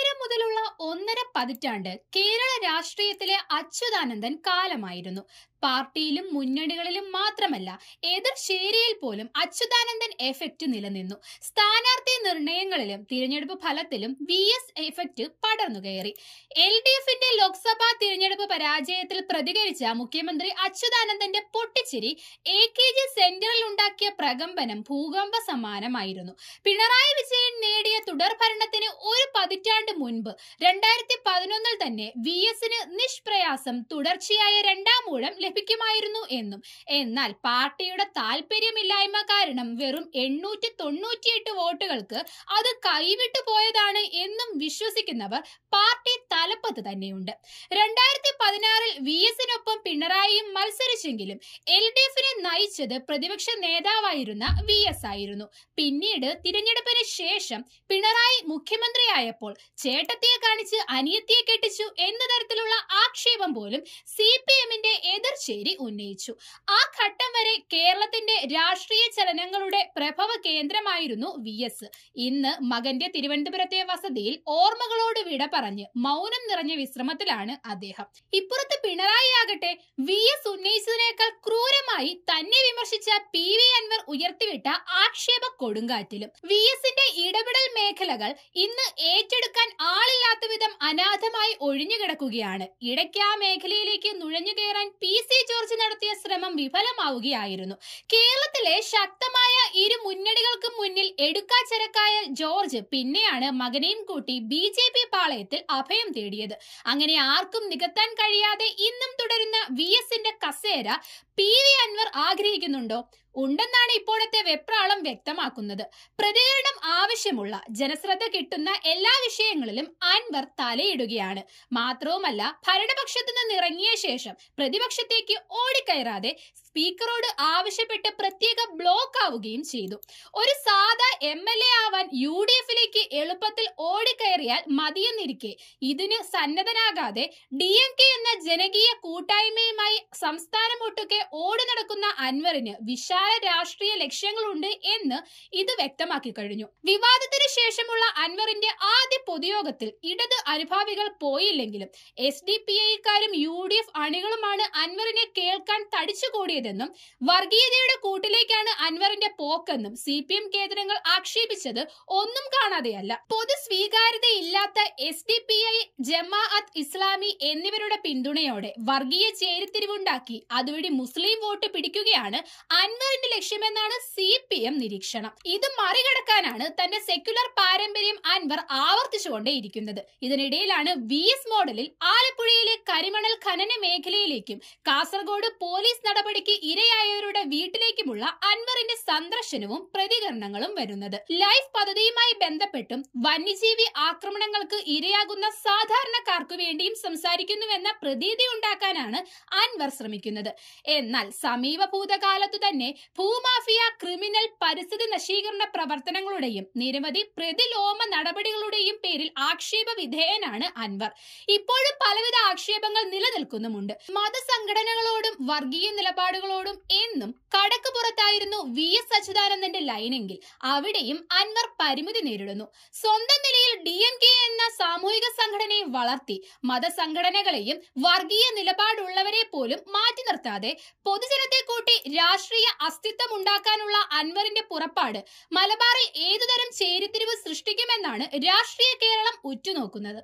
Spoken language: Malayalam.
എല്ലാവരും മുതലുള്ള ഒന്നര പതിറ്റാണ്ട് കേരള രാഷ്ട്രീയത്തിലെ അച്യുതാനന്ദൻ കാലമായിരുന്നു പാർട്ടിയിലും മുന്നണികളിലും മാത്രമല്ല എതിർ ശേരിയിൽ പോലും അച്യുതാനന്ദൻ എഫക്റ്റ് നിലനിന്നു സ്ഥാനാർത്ഥി നിർണയങ്ങളിലും തിരഞ്ഞെടുപ്പ് ഫലത്തിലും വി എസ് എഫക്റ്റ് പടർന്നു കയറി എൽ ഡി എഫിന്റെ ലോക്സഭാ തിരഞ്ഞെടുപ്പ് പരാജയത്തിൽ പ്രതികരിച്ച മുഖ്യമന്ത്രി അച്യുതാനന്ദന്റെ പൊട്ടിച്ചിരി എ കെ ജി സെന്ററിൽ ഉണ്ടാക്കിയ പ്രകമ്പനം ഭൂകമ്പ സമാനമായിരുന്നു പിണറായി വിജയൻ നേടിയ തുടർഭരണത്തിന് ഒരു പതിറ്റാണ്ട് മുൻപ് രണ്ടായിരത്തി പതിനൊന്നിൽ തന്നെ വി എസിന് നിഷ്പ്രയാസം തുടർച്ചയായ രണ്ടാം ഊഴം ലഭിക്കുമായിരുന്നു എന്നും എന്നാൽ പാർട്ടിയുടെ താല്പര്യമില്ലായ്മ കാരണം വെറും എണ്ണൂറ്റി തൊണ്ണൂറ്റിയെട്ട് വോട്ടുകൾക്ക് അത് കൈവിട്ടു പോയതാണ് എന്നും വിശ്വസിക്കുന്നവർ പാർട്ടി തലപ്പത്ത് തന്നെയുണ്ട് രണ്ട് പതിനാറിൽ വി എസിനൊപ്പം പിണറായിയും മത്സരിച്ചെങ്കിലും എൽ ഡി എഫിനെ നയിച്ചത് പ്രതിപക്ഷ നേതാവായിരുന്ന വി എസ് ആയിരുന്നു പിന്നീട് തിരഞ്ഞെടുപ്പിന് ശേഷം പിണറായി മുഖ്യമന്ത്രിയായപ്പോൾ ചേട്ടത്തിയെ കാണിച്ച് അനിയത്തിയെ കെട്ടിച്ചു എന്ന തരത്തിലുള്ള ആക്ഷേപം പോലും സി പി എമ്മിന്റെ എതിർചേരി ഉന്നയിച്ചു ആ ഘട്ടം വരെ കേരളത്തിന്റെ രാഷ്ട്രീയ ചലനങ്ങളുടെ പ്രഭവ കേന്ദ്രമായിരുന്നു വി എസ് ഇന്ന് മകന്റെ തിരുവനന്തപുരത്തെ വസതിയിൽ ഓർമ്മകളോട് വിട പറഞ്ഞ് മൗനം നിറഞ്ഞ വിശ്രമത്തിലാണ് അദ്ദേഹം തളിപ്പുറത്ത് പിണറായി ആകട്ടെ വി എസ് ഉന്നയിച്ചതിനേക്കാൾ ക്രൂരമായി തന്നെ വിമർശിച്ച പി വി അൻവർ ഉയർത്തിവിട്ട ആക്ഷേപ കൊടുങ്കാറ്റിലും വി എസ് ഇടപെടൽ മേഖലകൾ ഇന്ന് ഏറ്റെടുക്കാൻ ആളില്ലാത്ത വിധം അനാഥമായി ഒഴിഞ്ഞുകിടക്കുകയാണ് ഇടയ്ക്ക് ആ മേഖലയിലേക്ക് നുഴഞ്ഞു കയറാൻ പി സി ജോർജ് നടത്തിയ ശ്രമം വിഫലമാവുകയായിരുന്നു കേരളത്തിലെ ശക്തമായ ഇരു മുന്നണികൾക്കും മുന്നിൽ ചരക്കായ ജോർജ് പിന്നെയാണ് മകനെയും കൂട്ടി ബി ജെ പി പാളയത്തിൽ അഭയം തേടിയത് അങ്ങനെ ആർക്കും നികത്താൻ കഴിയാതെ ഇന്നും തുടരുന്ന വി എസിന്റെ കസേര പി വി അൻവർ ആഗ്രഹിക്കുന്നുണ്ടോ ഉണ്ടെന്നാണ് ഇപ്പോഴത്തെ വെപ്രാളം വ്യക്തമാക്കുന്നത് പ്രതികരണം ആവശ്യമുള്ള ജനശ്രദ്ധ കിട്ടുന്ന എല്ലാ വിഷയങ്ങളിലും അൻവർ തലയിടുകയാണ് മാത്രവുമല്ല ഭരണപക്ഷത്തു നിന്ന് ഇറങ്ങിയ ശേഷം പ്രതിപക്ഷത്തേക്ക് ഓടിക്കയറാതെ സ്പീക്കറോട് ആവശ്യപ്പെട്ട് പ്രത്യേക ബ്ലോക്ക് ആവുകയും ചെയ്തു ഒരു സാധാ എം എൽ എ ആവാൻ യു ഡി എഫിലേക്ക് എളുപ്പത്തിൽ ഓടിക്കയറിയാൽ മതിയെന്നിരിക്കെ ഇതിന് സന്നദ്ധനാകാതെ ഡി എം കെ എന്ന ജനകീയ കൂട്ടായ്മയുമായി സംസ്ഥാനം ഒട്ടുക്കെ ഓടി നടക്കുന്ന അൻവറിന് വിശാല പ്രധാന രാഷ്ട്രീയ ലക്ഷ്യങ്ങളുണ്ട് എന്ന് ഇത് വ്യക്തമാക്കി കഴിഞ്ഞു വിവാദത്തിന് ശേഷമുള്ള അൻവറിന്റെ ആദ്യ പൊതുയോഗത്തിൽ ഇടത് അനുഭാവികൾ പോയില്ലെങ്കിലും എസ് ഡി പി ഐക്കാരും യു ഡി എഫ് അണികളുമാണ് അൻവറിനെ കേൾക്കാൻ തടിച്ചുകൂടിയതെന്നും വർഗീയതയുടെ കൂട്ടിലേക്കാണ് അൻവറിന്റെ പോക്കെന്നും സി പി എം കേന്ദ്രങ്ങൾ ആക്ഷേപിച്ചത് ഒന്നും കാണാതെയല്ല പൊതു സ്വീകാര്യതയില്ലാത്ത S D P I Jamaat Islami എന്നിവരുടെ പിന്തുണയോടെ വർഗീയ ചേരിത്തിരിവുണ്ടാക്കി അതുവഴി മുസ്ലിം വോട്ട് പിടിക്കുകയാണ് അൻവർ ഗവൺമെന്റ് ലക്ഷ്യമെന്നാണ് സി പി എം നിരീക്ഷണം ഇത് മറികടക്കാനാണ് തന്റെ സെക്യുലർ പാരമ്പര്യം അൻവർ ആവർത്തിച്ചുകൊണ്ടേയിരിക്കുന്നത് ഇതിനിടയിലാണ് വി എസ് മോഡലിൽ ആലപ്പുഴയിലെ കരിമണൽ ഖനന മേഖലയിലേക്കും കാസർഗോഡ് പോലീസ് നടപടിക്ക് ഇരയായവരുടെ വീട്ടിലേക്കുമുള്ള അൻവറിന്റെ സന്ദർശനവും പ്രതികരണങ്ങളും വരുന്നത് ലൈഫ് പദ്ധതിയുമായി ബന്ധപ്പെട്ടും വന്യജീവി ആക്രമണങ്ങൾക്ക് ഇരയാകുന്ന സാധാരണക്കാർക്ക് വേണ്ടിയും സംസാരിക്കുന്നുവെന്ന പ്രതീതി ഉണ്ടാക്കാനാണ് അൻവർ ശ്രമിക്കുന്നത് എന്നാൽ സമീപ ഭൂതകാലത്തു തന്നെ ഭൂമാഫിയ ക്രിമിനൽ പരിസ്ഥിതി നശീകരണ പ്രവർത്തനങ്ങളുടെയും നിരവധി പ്രതിലോമ നടപടികളുടെയും പേരിൽ ആക്ഷേപ വിധേയനാണ് അൻവർ ഇപ്പോഴും പലവിധ ആക്ഷേപങ്ങൾ നിലനിൽക്കുന്നുമുണ്ട് മതസംഘടനകളോടും വർഗീയ നിലപാടുകളോടും എന്നും കടക്ക് പുറത്തായിരുന്നു വി എസ് അച്യുതാനന്ദന്റെ ലൈനെങ്കിൽ അവിടെയും അൻവർ പരിമിതി നേരിടുന്നു സ്വന്തം നിലയിൽ ഡി എം കെ എന്ന സാമൂഹിക സംഘടനയെ വളർത്തി മതസംഘടനകളെയും വർഗീയ നിലപാടുള്ളവരെ പോലും മാറ്റി നിർത്താതെ പൊതുജനത്തെ കൂട്ടി രാഷ്ട്രീയ അസ്തിത്വം ഉണ്ടാക്കാനുള്ള അൻവറിന്റെ പുറപ്പാട് മലബാറിൽ ഏതുതരം ചേരിതിരിവ് സൃഷ്ടിക്കുമെന്നാണ് രാഷ്ട്രീയ കേരളം ഉറ്റുനോക്കുന്നത്